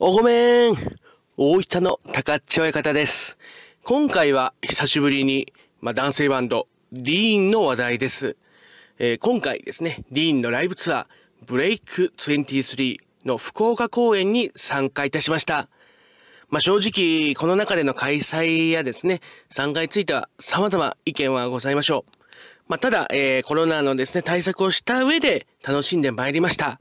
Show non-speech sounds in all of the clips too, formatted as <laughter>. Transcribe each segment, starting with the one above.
おごめん大分の高っち親方です。今回は久しぶりに、まあ、男性バンド、ディーンの話題です、えー、今回ですね、ディーンのライブツアー、ブレイク23の福岡公演に参加いたしました。まあ、正直、この中での開催やですね、参加については様々意見はございましょう。まあ、ただ、えー、コロナのですね、対策をした上で楽しんでまいりました。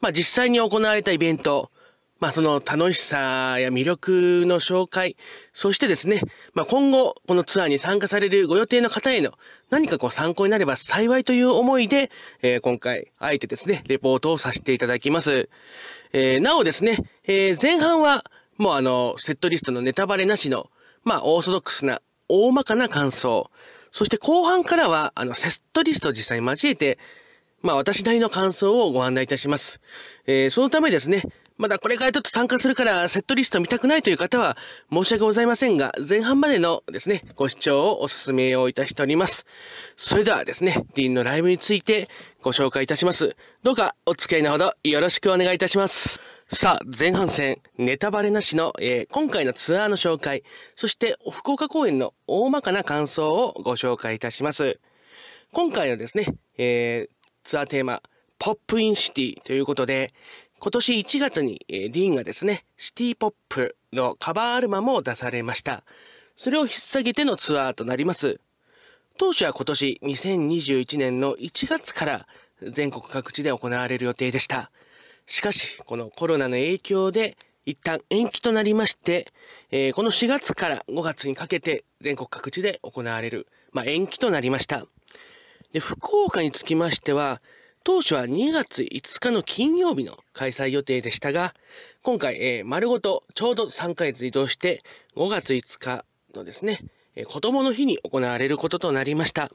まあ、実際に行われたイベント、まあその楽しさや魅力の紹介、そしてですね、まあ今後このツアーに参加されるご予定の方への何かこう参考になれば幸いという思いで、えー、今回あえてですね、レポートをさせていただきます。えー、なおですね、えー、前半はもうあの、セットリストのネタバレなしの、まあオーソドックスな大まかな感想、そして後半からはあの、セットリストを実際交えて、まあ私なりの感想をご案内いたします。えー、そのためですね、まだこれからちょっと参加するからセットリスト見たくないという方は申し訳ございませんが、前半までのですね、ご視聴をお勧めをいたしております。それではですね、ディーンのライブについてご紹介いたします。どうかお付き合いのほどよろしくお願いいたします。さあ、前半戦、ネタバレなしの、えー、今回のツアーの紹介、そして福岡公演の大まかな感想をご紹介いたします。今回のですね、えー、ツアーテーマ、ポップインシティということで、今年1月に、えー、ディーンがですね、シティポップのカバーアルバムを出されました。それを引っ提げてのツアーとなります。当初は今年2021年の1月から全国各地で行われる予定でした。しかし、このコロナの影響で一旦延期となりまして、えー、この4月から5月にかけて全国各地で行われる、まあ、延期となりました。で、福岡につきましては、当初は2月5日の金曜日の開催予定でしたが、今回、えー、丸ごとちょうど3ヶ月移動して、5月5日のですね、えー、子供の日に行われることとなりました。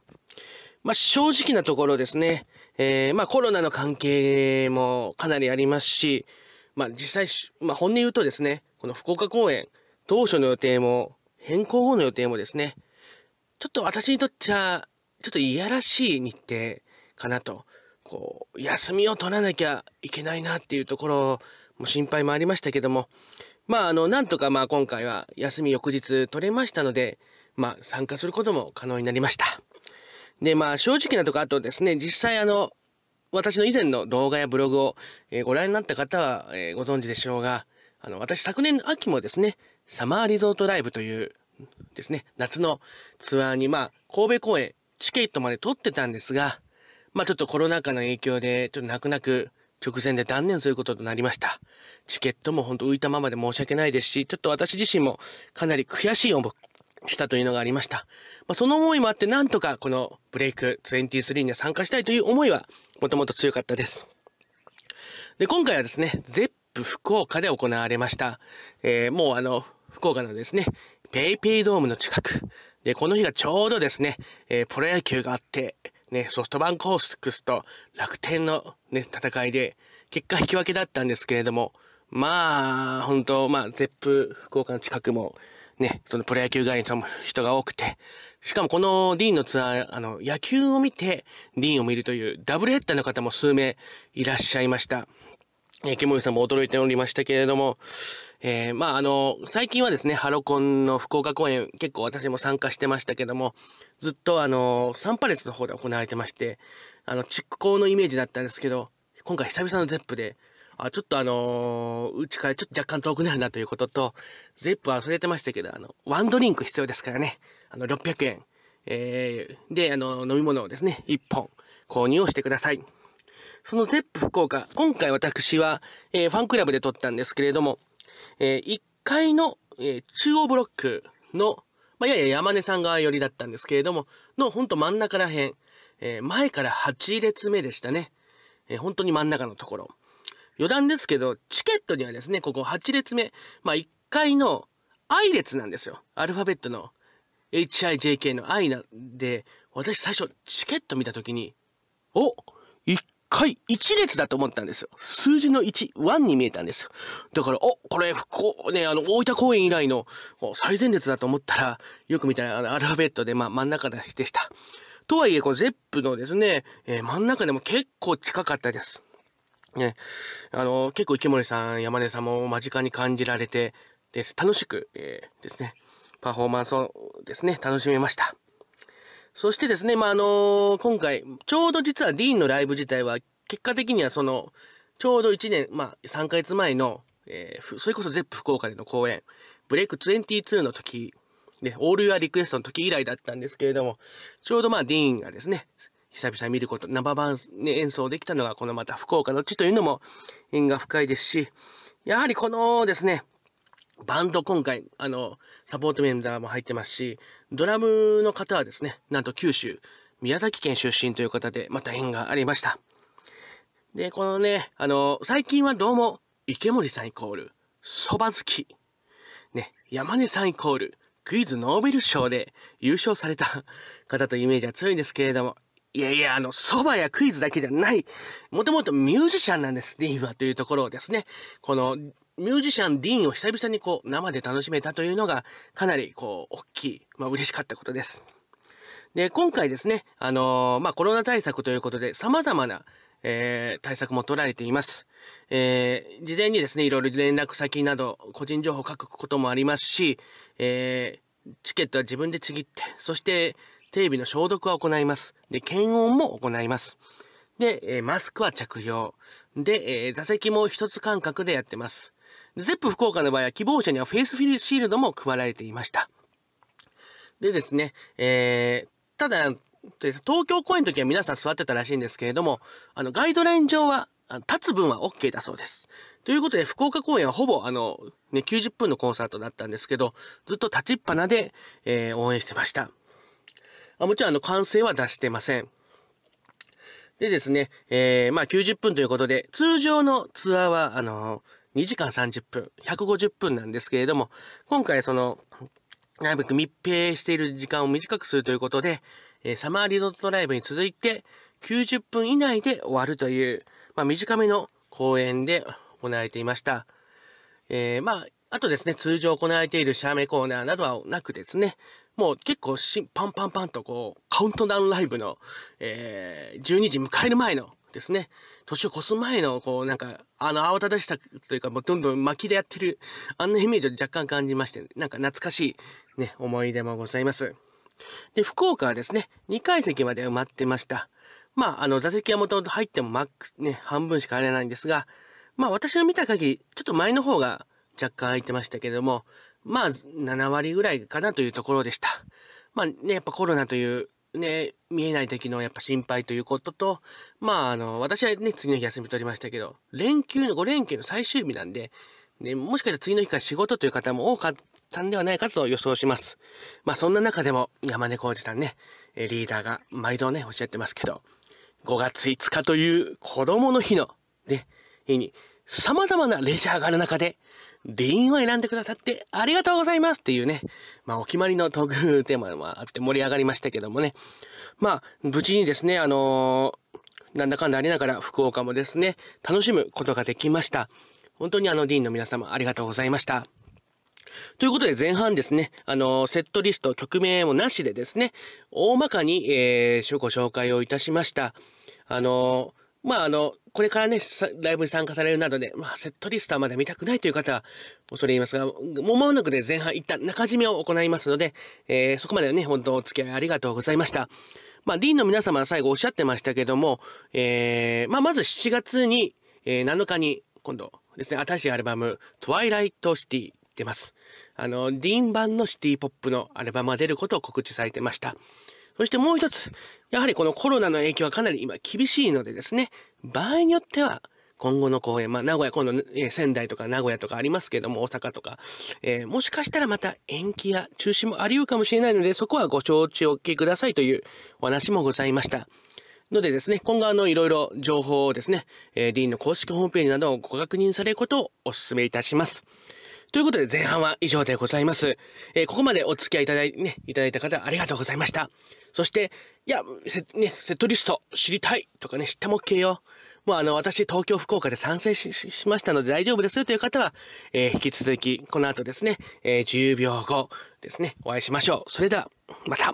まあ、正直なところですね、えー、まあ、コロナの関係もかなりありますし、まあ、実際、まあ、本音言うとですね、この福岡公演、当初の予定も、変更後の予定もですね、ちょっと私にとっちゃ、ちょっといやらしい日程かなと。こう、休みを取らなきゃいけないなっていうところも心配もありましたけども、まあ、あの、なんとかまあ今回は休み翌日取れましたので、まあ参加することも可能になりました。で、まあ正直なとこあとですね、実際あの、私の以前の動画やブログを、えご覧になった方は、えご存知でしょうが、あの、私昨年の秋もですね、サマーリゾートライブというですね、夏のツアーに、まあ、神戸公演、チケットまで取ってたんですが、まあちょっとコロナ禍の影響で、ちょっと泣く泣く直前で断念することとなりました。チケットもほんと浮いたままで申し訳ないですし、ちょっと私自身もかなり悔しい思いしたというのがありました。まあ、その思いもあって、なんとかこのブレイク23には参加したいという思いは、もともと強かったです。で、今回はですね、ゼップ福岡で行われました。えー、もうあの、福岡のですね、ペイペイドームの近く。で、この日がちょうどですね、えー、プロ野球があって、ね、ソフトバンクホークスと楽天のね、戦いで、結果引き分けだったんですけれども、まあ、本当まあ、ゼップ福岡の近くも、ね、そのプロ野球に員も人が多くて、しかもこのディーンのツアー、あの、野球を見てディーンを見るというダブルヘッダーの方も数名いらっしゃいました。えケモリさんも驚いておりましたけれども、えー、まあ、あの、最近はですね、ハロコンの福岡公演、結構私も参加してましたけども、ずっとあの、サンパレスの方で行われてまして、あの、蓄光のイメージだったんですけど、今回久々のゼップで、あ、ちょっとあのう、ちからちょっと若干遠くなるなということと、ゼップは忘れてましたけど、あの、ワンドリンク必要ですからね、あの、600円。えー、で、あの、飲み物をですね、1本購入をしてください。そのゼップ福岡、今回私は、えー、ファンクラブで撮ったんですけれども、えー、1階の、えー、中央ブロックの、まあ、やや山根さん側寄りだったんですけれども、のほんと真ん中ら辺、えー、前から8列目でしたね。えー、本当に真ん中のところ。余談ですけど、チケットにはですね、ここ8列目、まあ、1階の I 列なんですよ。アルファベットの HIJK の I なんで、私最初チケット見た時に、お !1 回1列だと思ったんですよ。数字の1、1に見えたんですよ。だから、お、これ、こうね、あの、大分公園以来の最前列だと思ったら、よく見たら、あの、アルファベットで、まあ、真ん中でした。とはいえ、このゼップのですね、えー、真ん中でも結構近かったです。ね、あの、結構池森さん、山根さんも間近に感じられて、です。楽しく、えー、ですね、パフォーマンスをですね、楽しめました。そしてですね、まあ、あの今回、ちょうど実はディーンのライブ自体は、結果的にはその、ちょうど1年、まあ、3ヶ月前の、えー、それこそゼップ福岡での公演、ブレイク22の時、ね、オールユアリクエストの時以来だったんですけれども、ちょうどまあ、ディーンがですね、久々に見ること、生番、ね、演奏できたのが、このまた福岡の地というのも縁が深いですし、やはりこのですね、バンド今回、あの、サポートメンバーも入ってますし、ドラムの方はですね、なんと九州、宮崎県出身という方で、また縁がありました。で、このね、あの、最近はどうも、池森さんイコール、蕎麦好き。ね、山根さんイコール、クイズノーベル賞で優勝された <laughs> 方というイメージは強いんですけれども、いやいや、あの、蕎麦やクイズだけではない、もともとミュージシャンなんですね、今というところをですね、このミュージシャンディーンを久々にこう生で楽しめたというのがかなりこう大きい、まあ、嬉しかったことです。で、今回ですね、あのー、まあ、コロナ対策ということで様々な、えー、対策も取られています。えー、事前にですね、いろいろ連絡先など個人情報を書くこともありますし、えー、チケットは自分でちぎって、そしてテレビの消毒は行います。で、検温も行います。で、えマスクは着用。で、え座席も一つ間隔でやってます。ゼップ福岡の場合は希望者にはフェイスフィルシールドも配られていました。でですね、えー、ただ、東京公演の時は皆さん座ってたらしいんですけれども、あの、ガイドライン上は、立つ分は OK だそうです。ということで、福岡公演はほぼ、あの、ね、90分のコンサートだったんですけど、ずっと立ちっぱなで、えー、応援してました。あもちろん、あの、歓声は出してません。でですね、えー、まあ90分ということで、通常のツアーは、あのー2時間30分、150分なんですけれども、今回その、なるべく密閉している時間を短くするということで、えー、サマーリゾートライブに続いて、90分以内で終わるという、まあ、短めの公演で行われていました。えー、まあ、あとですね、通常行われているシャーメコーナーなどはなくですね、もう結構しパンパンパンとこう、カウントダウンライブの、えー、12時迎える前のですね、年を越す前の、こう、なんか、あの、慌ただしさというか、もうどんどん巻きでやってる、あんなイメージを若干感じまして、なんか懐かしい、ね、思い出もございます。で、福岡はですね、2階席まで埋まってました。まあ、あの、座席はもともと入ってもマック、ね、半分しか入れないんですが、まあ、私の見た限り、ちょっと前の方が若干空いてましたけども、まあ、7割ぐらいかなというところでした。まあね、やっぱコロナというね、見えない敵のやっぱ心配ということと、まあ、あの、私はね、次の日休み取りましたけど、連休の、5連休の最終日なんで、ね、もしかしたら次の日から仕事という方も多かったんではないかと予想します。まあ、そんな中でも、山根浩二さんね、リーダーが毎度ね、おっしゃってますけど、5月5日という子供の日の、ね、日に、様々なレジャーがある中で、デインを選んでくださってありがとうございますっていうね、まあお決まりのトークテーマもあって盛り上がりましたけどもね。まあ、無事にですね、あのー、なんだかんだありながら福岡もですね、楽しむことができました。本当にあのディーンの皆様ありがとうございました。ということで前半ですね、あの、セットリスト、曲名もなしでですね、大まかに、えー、ご紹介をいたしました。あの、まあ、あの、これからね、ライブに参加されるなどで、まあ、セットリストはまだ見たくないという方は、恐れ入りますが、もう間もなくで前半一旦中締めを行いますので、えー、そこまでね、本当お付き合いありがとうございました。まあ、ディーンの皆様は最後おっしゃってましたけども、えー、まあ、まず7月に、えー、7日に、今度ですね、新しいアルバム、トワイライトシティ出ます。あの、ディーン版のシティポップのアルバムが出ることを告知されてました。そしてもう一つ、やはりこのコロナの影響はかなり今厳しいのでですね、場合によっては、今後の公演、まあ、名古屋、今度、え仙台とか名古屋とかありますけども、大阪とか、えー、もしかしたらまた延期や中止もあり得るかもしれないので、そこはご承知おきくださいというお話もございました。のでですね、今後あの、いろいろ情報をですね、えー、ディーンの公式ホームページなどをご確認されることをお勧めいたします。ということで前半は以上でございます。えー、ここまでお付き合いいただい,、ね、いただいた方ありがとうございました。そして、いや、せね、セットリスト知りたいとかね、知っても OK よ。もうあの、私、東京、福岡で賛成ししましたので大丈夫ですという方は、えー、引き続き、この後ですね、えー、10秒後ですね、お会いしましょう。それでは、また。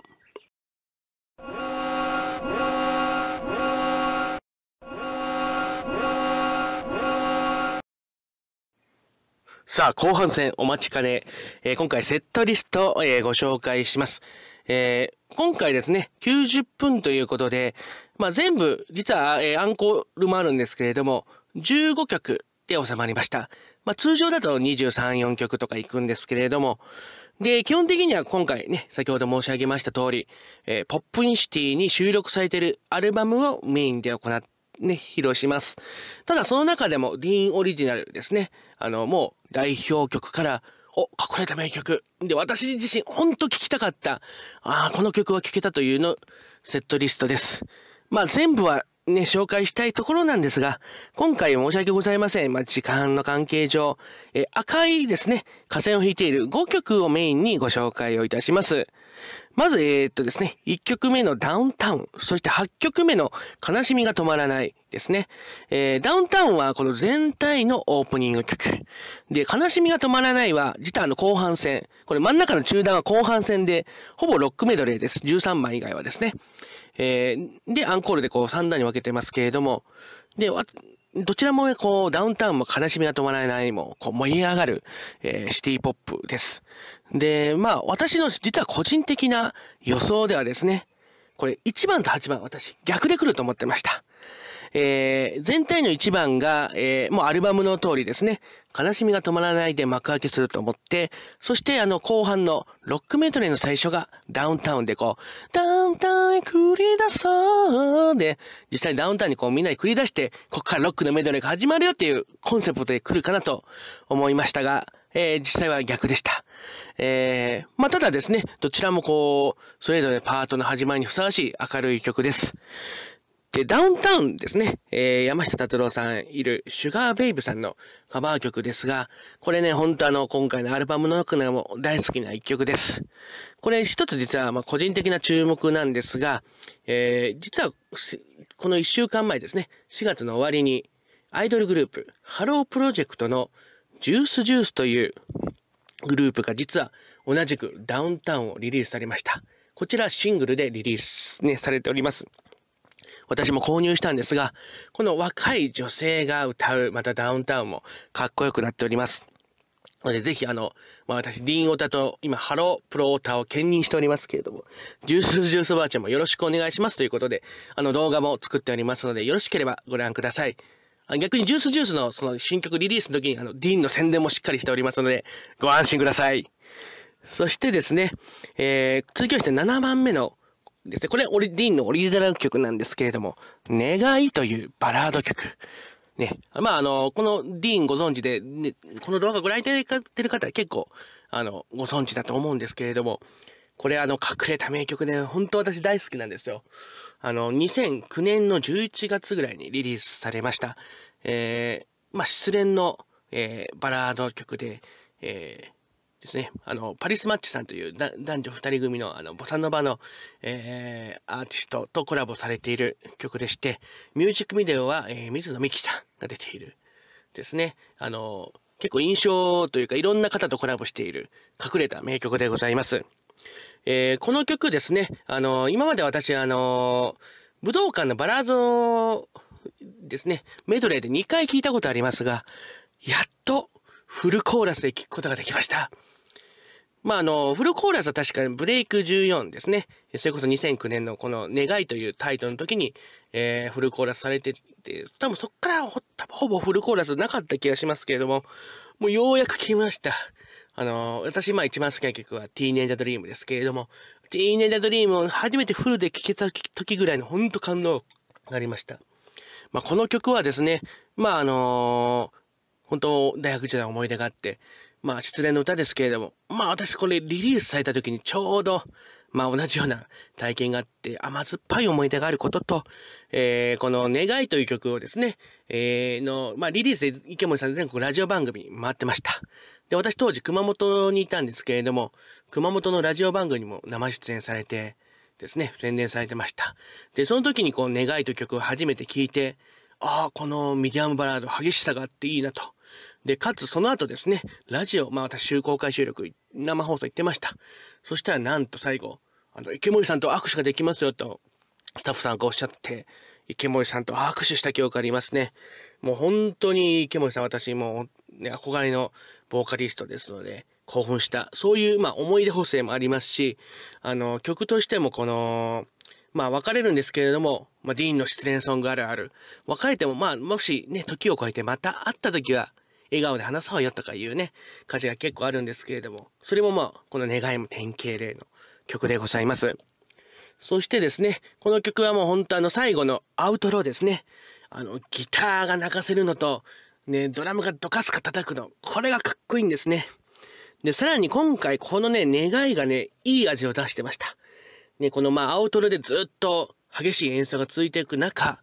さあ、後半戦お待ちかね。えー、今回セットリストを、えご紹介します。えー、今回ですね、90分ということで、まあ、全部、実は、えアンコールもあるんですけれども、15曲で収まりました。まあ、通常だと23、4曲とか行くんですけれども、で、基本的には今回ね、先ほど申し上げました通り、えポップインシティに収録されているアルバムをメインで行って、ね、披露します。ただその中でも、ディーンオリジナルですね。あの、もう、代表曲から、お、隠れた名曲。で、私自身、ほんと聴きたかった。ああ、この曲は聴けたというの、セットリストです。まあ、全部はね、紹介したいところなんですが、今回申し訳ございません。まあ、時間の関係上、え、赤いですね、河線を引いている5曲をメインにご紹介をいたします。まず、えー、っとですね、1曲目のダウンタウン、そして8曲目の悲しみが止まらないですね。えー、ダウンタウンはこの全体のオープニング曲。で、悲しみが止まらないは、ギターの後半戦。これ真ん中の中段は後半戦で、ほぼロックメドレーです。13番以外はですね。えー、で、アンコールでこう3段に分けてますけれども、で、どちらもこう、ダウンタウンも悲しみが止まらないも、こう、盛り上がる、えー、シティポップです。で、まあ、私の実は個人的な予想ではですね、これ1番と8番、私、逆で来ると思ってました。えー、全体の1番が、えー、もうアルバムの通りですね。悲しみが止まらないで幕開けすると思って、そしてあの後半のロックメトレーの最初がダウンタウンでこう、ダウンタウンへ繰り出そうで、実際ダウンタウンにこうみんなで繰り出して、こっからロックのメドレーが始まるよっていうコンセプトで来るかなと思いましたが、えー、実際は逆でした。えー、まあ、ただですね、どちらもこう、それぞれパートの始まりにふさわしい明るい曲です。で、ダウンタウンですね。えー、山下達郎さんいるシュガーベイブさんのカバー曲ですが、これね、ほんとあの、今回のアルバムの中でも大好きな一曲です。これ一つ実は、ま個人的な注目なんですが、えー、実は、この一週間前ですね、4月の終わりに、アイドルグループ、ハロープロジェクトのジュースジュースというグループが実は同じくダウンタウンをリリースされました。こちらシングルでリリースね、されております。私も購入したんですが、この若い女性が歌う、またダウンタウンもかっこよくなっております。ので、ぜひあの、まあ、私、ディーンオタと、今、ハロープロオタを兼任しておりますけれども、ジュースジュースバーチャーもよろしくお願いしますということで、あの動画も作っておりますので、よろしければご覧ください。逆にジュースジュースのその新曲リリースの時に、あの、ディーンの宣伝もしっかりしておりますので、ご安心ください。そしてですね、えー、続きまして7番目のですね。これオリディーンのオリジナル曲なんですけれども、願いというバラード曲。ね。まあ、あの、このディーンご存知で、ね、この動画ご覧いただいてる方は結構、あの、ご存知だと思うんですけれども、これあの、隠れた名曲で、ね、本当私大好きなんですよ。あの、2009年の11月ぐらいにリリースされました。えー、まあ、失恋の、えー、バラード曲で、えー、ですね、あの、パリスマッチさんという男女二人組の、あの、ボサノバの、えー、アーティストとコラボされている曲でして、ミュージックビデオは、えー、水野美紀さんが出ているですね。あの、結構印象というか、いろんな方とコラボしている隠れた名曲でございます。えー、この曲ですね、あの、今まで私、あの、武道館のバラードですね、メドレーで2回聴いたことありますが、やっとフルコーラスで聴くことができました。まあ、あの、フルコーラスは確かにブレイク14ですね。それこそ2009年のこの願いというタイトルの時に、えー、フルコーラスされてて、多分そっからほほぼフルコーラスなかった気がしますけれども、もうようやく来きました。あの、私、まあ一番好きな曲はティーネイジャドリームですけれども、ティーネイジャドリームを初めてフルで聴けた時ぐらいのほんと感動がありました。まあこの曲はですね、まああのー、本当大学時代の思い出があって、まあ、失恋の歌ですけれども、まあ私これリリースされた時にちょうど、まあ同じような体験があって甘酸っぱい思い出があることと、えー、この願いという曲をですね、えー、の、まあリリースで池森さん全国ラジオ番組に回ってました。で、私当時熊本にいたんですけれども、熊本のラジオ番組にも生出演されてですね、宣伝されてました。で、その時にこう願いという曲を初めて聴いて、ああ、このミディアムバラード激しさがあっていいなと。で、かつその後ですね、ラジオ、まあ私、公開収録、生放送行ってました。そしたらなんと最後、あの、池森さんと握手ができますよと、スタッフさんがおっしゃって、池森さんと握手した記憶ありますね。もう本当に池森さん私もう、ね、憧れのボーカリストですので、興奮した、そういう、まあ、思い出補正もありますし、あの、曲としてもこの、まあ、別れるんですけれども、まあ、ディーンの失恋ソングあるある、別れても、まあ、もしね、時を超えてまた会った時は、笑顔で話そうよとかいうね、歌詞が結構あるんですけれども、それもまあ、この願いも典型例の曲でございます。そしてですね、この曲はもう本当あの最後のアウトローですね。あの、ギターが泣かせるのと、ね、ドラムがどかすか叩くの、これがかっこいいんですね。で、さらに今回このね、願いがね、いい味を出してました。ね、このまあアウトロでずっと激しい演奏が続いていく中、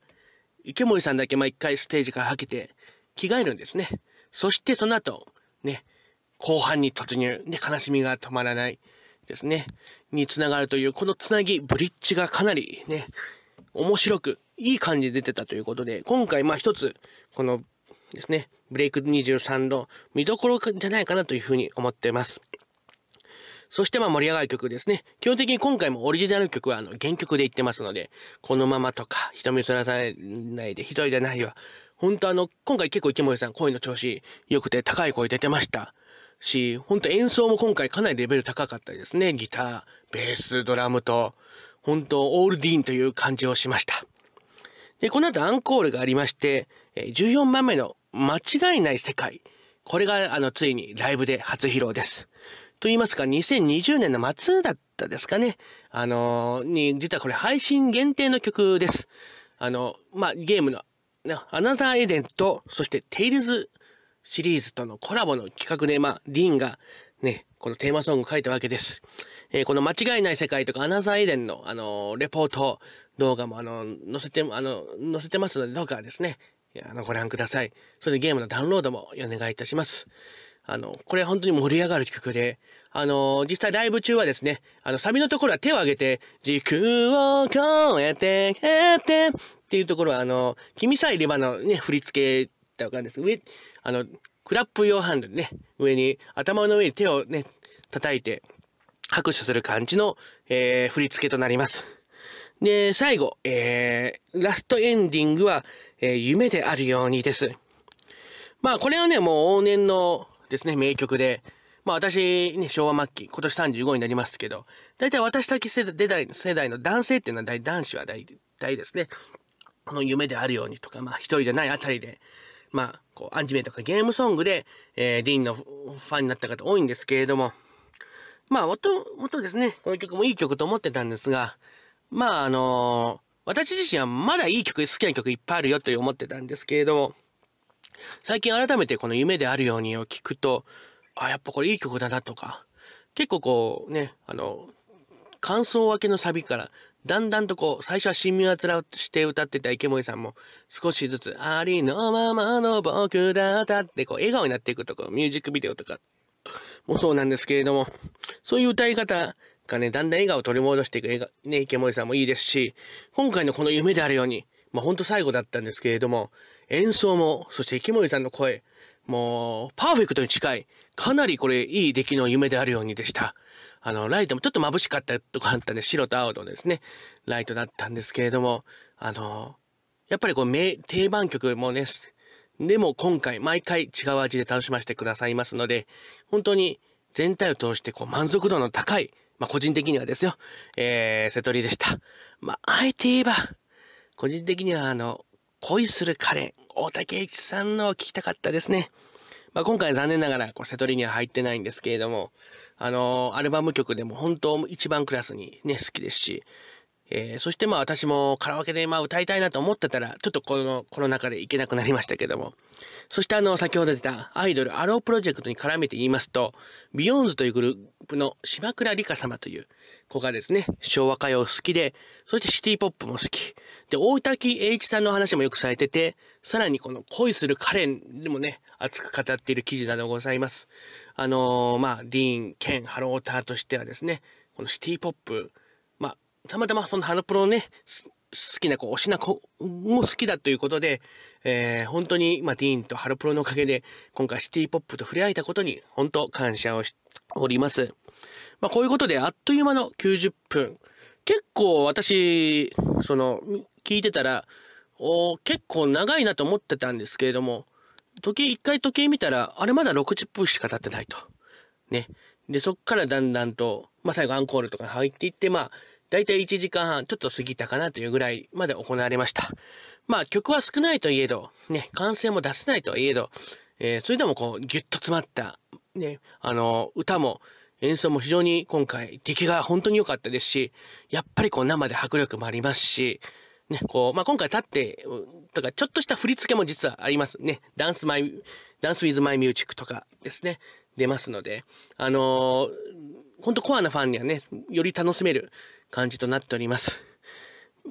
池森さんだけまあ一回ステージからはけて着替えるんですね。そしてその後、ね、後半に突入、で、悲しみが止まらないですね、につながるという、このつなぎ、ブリッジがかなりね、面白く、いい感じで出てたということで、今回、まあ一つ、このですね、ブレイク23の見どころじゃないかなというふうに思ってます。そしてまあ盛り上がる曲ですね。基本的に今回もオリジナル曲はあの原曲で言ってますので、このままとか、瞳そらさないで、1人じゃないわ、本当あの、今回結構池森さん声の調子良くて高い声出てました。し、本当演奏も今回かなりレベル高かったですね。ギター、ベース、ドラムと、本当オールディーンという感じをしました。で、この後アンコールがありまして、14番目の間違いない世界。これがあの、ついにライブで初披露です。と言いますか、2020年の末だったですかね。あのー、に、実はこれ配信限定の曲です。あの、まあ、ゲームのアナザーエデンと、そしてテイルズシリーズとのコラボの企画で、まあ、ディーンがね、このテーマソングを書いたわけです。えー、この間違いない世界とか、アナザーエデンの、あのー、レポート動画も、あのー、載せて、あの、載せてますので、どうかですね、あの、ご覧ください。それでゲームのダウンロードもお願いいたします。あの、これ本当に盛り上がる企画で、あの実際ライブ中はですね、あの、サビのところは手を挙げて、時空を超えて、えて、っていうところは、あの君さえいればのね、振り付けだったんです。上、あの、クラップ用ハンドでね、上に、頭の上に手をね、叩いて、拍手する感じの、えー、振り付けとなります。で、最後、えー、ラストエンディングは、えー、夢であるようにです。まあ、これはね、もう往年のですね、名曲で、まあ私、ね、昭和末期、今年35になりますけど、大体私だけ世代世代の男性っていうのは大、男子は大体ですね、この夢であるようにとか、まあ一人じゃないあたりで、まあ、こう、アニメとかゲームソングで、えー、ディーンのファンになった方多いんですけれども、まあ、もと、もとですね、この曲もいい曲と思ってたんですが、まあ、あのー、私自身はまだいい曲、好きな曲いっぱいあるよと思ってたんですけれども、最近改めてこの夢であるようにを聞くと、あ、やっぱこれいい曲だなとか、結構こうね、あの、感想分けのサビから、だんだんとこう、最初は親身をあつらして歌ってた池森さんも、少しずつ、ありのままの僕だったってこう、笑顔になっていくとこ、ミュージックビデオとか、もそうなんですけれども、そういう歌い方がね、だんだん笑顔を取り戻していく、ね、池森さんもいいですし、今回のこの夢であるように、まあ、ほんと最後だったんですけれども、演奏も、そして池森さんの声、もう、パーフェクトに近い、かなりこれ、いい出来の夢であるようにでした。あの、ライトもちょっと眩しかったとこあったんで、白と青のですね、ライトだったんですけれども、あの、やっぱりこう、名、定番曲もね、でも今回、毎回違う味で楽しませてくださいますので、本当に全体を通してこう、満足度の高い、まあ、個人的にはですよ、えー、瀬戸りでした。まあ、あえて言えば、個人的にはあの、恋する彼、大竹栄一さんの聞きたかったですね。まあ、今回残念ながらこうセトリには入ってないんですけれども、あのー、アルバム曲でも本当一番クラスにね、好きですし、えー、そしてまあ私もカラオケでまあ歌いたいなと思ってたら、ちょっとこのコロナ禍で行けなくなりましたけども。<laughs> そしてあの、先ほど出たアイドルアロープロジェクトに絡めて言いますと、ビヨンズというグループの島倉梨香様という子がですね、昭和歌謡好きで、そしてシティポップも好き。で、大滝栄一さんの話もよくされてて、さらにこの恋するカレンでもね、熱く語っている記事などございます。あのー、まあ、ディーン、ケン、ハローターとしてはですね、このシティポップ、たまたまそのハロプロのね、好きな子、推しな子も好きだということで、えー、本当に、まあ、ディーンとハロプロのおかげで、今回シティポップと触れ合えたことに、本当感謝をしております。まあ、こういうことで、あっという間の90分。結構私、その、聞いてたら、お結構長いなと思ってたんですけれども、時計、一回時計見たら、あれまだ60分しか経ってないと。ね。で、そっからだんだんと、まあ、最後アンコールとか入っていって、まあ、だいたい1時間半ちょっと過ぎたかなというぐらいまで行われました。まあ曲は少ないといえど、ね、歓声も出せないといえど、えー、それでもこうギュッと詰まった、ね、あの、歌も演奏も非常に今回出来が本当に良かったですし、やっぱりこう生で迫力もありますし、ね、こう、まあ、今回立って、とか、ちょっとした振り付けも実はありますね。ダンスマイ、ダンスウィズマイミュージックとかですね、出ますので、あのー、本当コアなファンにはね、より楽しめる感じとなっております。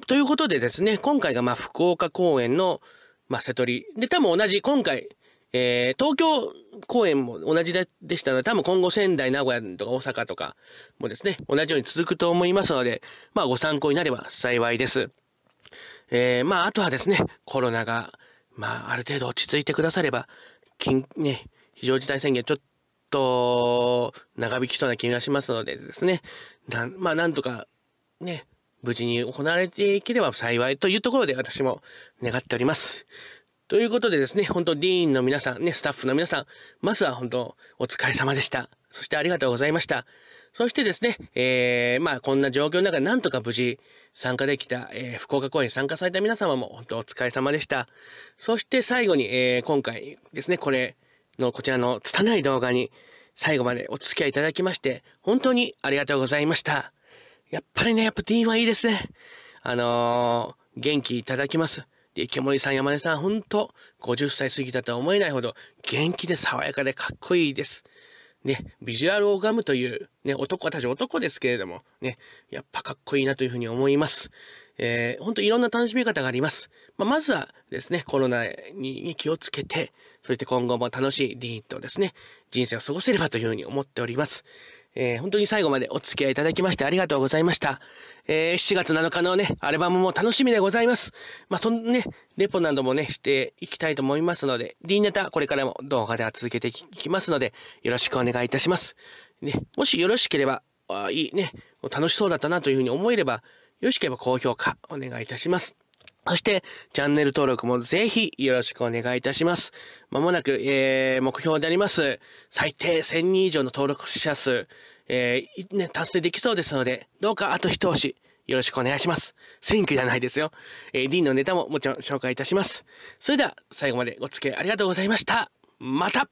ということでですね、今回がまあ福岡公演の、まあ、瀬戸り。で、多分同じ、今回、えー、東京公演も同じでしたので、多分今後仙台、名古屋とか大阪とかもですね、同じように続くと思いますので、まあご参考になれば幸いです。えー、まああとはですね、コロナが、まあある程度落ち着いてくだされば、緊、ね、非常事態宣言ちょっと長引きそうな気がしますのでですね、まあなんとかね、無事に行われていければ幸いというところで私も願っております。ということでですね、本当ディーンの皆さん、ね、スタッフの皆さん、まずは本当お疲れ様でした。そしてありがとうございました。そしてですね、えー、まあこんな状況の中、なんとか無事参加できた、えー、福岡公演参加された皆様も本当お疲れ様でした。そして最後に、えー、今回ですね、これのこちらの拙い動画に最後までお付き合いいただきまして、本当にありがとうございました。やっぱりね、やっぱディーンはいいですね。あのー、元気いただきます。で、池森さん、山根さん、ほんと、50歳過ぎたとは思えないほど、元気で爽やかでかっこいいです。ね、ビジュアルを拝むという、ね、男、私男ですけれども、ね、やっぱかっこいいなというふうに思います。えー、ほんといろんな楽しみ方があります。まあ、まずはですね、コロナに気をつけて、そして今後も楽しいディーンとですね、人生を過ごせればというふうに思っております。えー、本当に最後までお付き合いいただきましてありがとうございました。えー、7月7日のね、アルバムも楽しみでございます。まあ、そのね、レポなどもね、していきたいと思いますので、D ネタ、これからも動画では続けていきますので、よろしくお願いいたします。ね、もしよろしければ、あいいね、楽しそうだったなというふうに思えれば、よろしければ高評価お願いいたします。そして、チャンネル登録もぜひよろしくお願いいたします。まもなく、えー、目標であります、最低1000人以上の登録者数、えー、ね、達成できそうですので、どうかあと一押し、よろしくお願いします。選挙じゃないですよ。えー、D のネタももちろん紹介いたします。それでは、最後までお付き合いありがとうございました。また